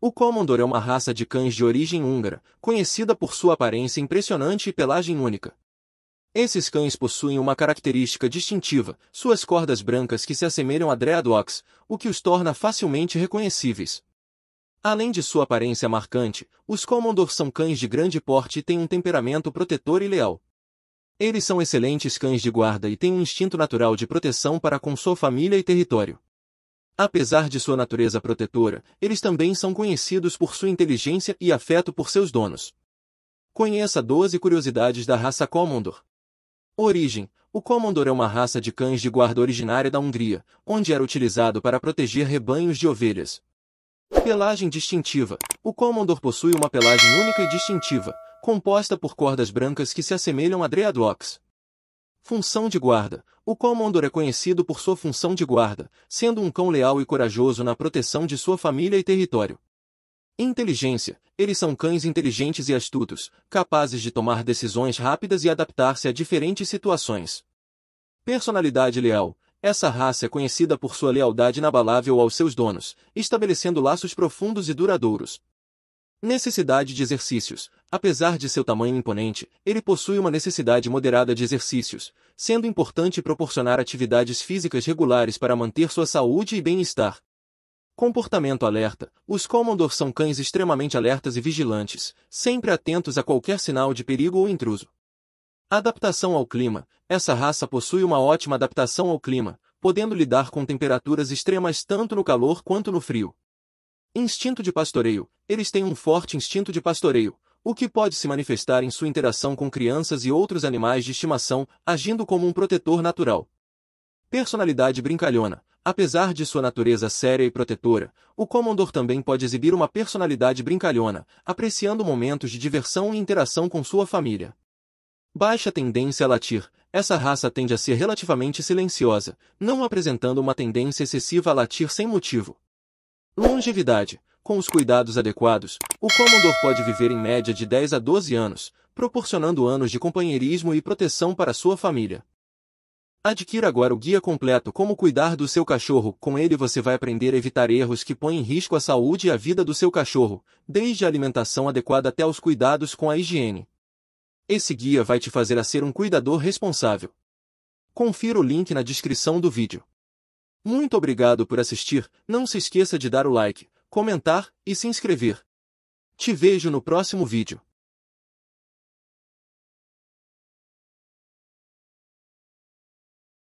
O Commodore é uma raça de cães de origem húngara, conhecida por sua aparência impressionante e pelagem única. Esses cães possuem uma característica distintiva, suas cordas brancas que se assemelham a dreadlocks, o que os torna facilmente reconhecíveis. Além de sua aparência marcante, os Commodore são cães de grande porte e têm um temperamento protetor e leal. Eles são excelentes cães de guarda e têm um instinto natural de proteção para com sua família e território. Apesar de sua natureza protetora, eles também são conhecidos por sua inteligência e afeto por seus donos. Conheça 12 curiosidades da raça Commodore. Origem: O Commodore é uma raça de cães de guarda originária da Hungria, onde era utilizado para proteger rebanhos de ovelhas. Pelagem distintiva: O Commodore possui uma pelagem única e distintiva, composta por cordas brancas que se assemelham a dreadlocks. Função de guarda. O Commodore é conhecido por sua função de guarda, sendo um cão leal e corajoso na proteção de sua família e território. Inteligência. Eles são cães inteligentes e astutos, capazes de tomar decisões rápidas e adaptar-se a diferentes situações. Personalidade leal. Essa raça é conhecida por sua lealdade inabalável aos seus donos, estabelecendo laços profundos e duradouros. Necessidade de exercícios. Apesar de seu tamanho imponente, ele possui uma necessidade moderada de exercícios, sendo importante proporcionar atividades físicas regulares para manter sua saúde e bem-estar. Comportamento alerta. Os Commodore são cães extremamente alertas e vigilantes, sempre atentos a qualquer sinal de perigo ou intruso. Adaptação ao clima. Essa raça possui uma ótima adaptação ao clima, podendo lidar com temperaturas extremas tanto no calor quanto no frio. Instinto de pastoreio. Eles têm um forte instinto de pastoreio, o que pode se manifestar em sua interação com crianças e outros animais de estimação, agindo como um protetor natural. Personalidade brincalhona. Apesar de sua natureza séria e protetora, o Commodore também pode exibir uma personalidade brincalhona, apreciando momentos de diversão e interação com sua família. Baixa tendência a latir. Essa raça tende a ser relativamente silenciosa, não apresentando uma tendência excessiva a latir sem motivo, Longevidade. Com os cuidados adequados, o Commodore pode viver em média de 10 a 12 anos, proporcionando anos de companheirismo e proteção para sua família. Adquira agora o guia completo Como Cuidar do Seu Cachorro. Com ele você vai aprender a evitar erros que põem em risco a saúde e a vida do seu cachorro, desde a alimentação adequada até os cuidados com a higiene. Esse guia vai te fazer a ser um cuidador responsável. Confira o link na descrição do vídeo. Muito obrigado por assistir, não se esqueça de dar o like, comentar e se inscrever. Te vejo no próximo vídeo.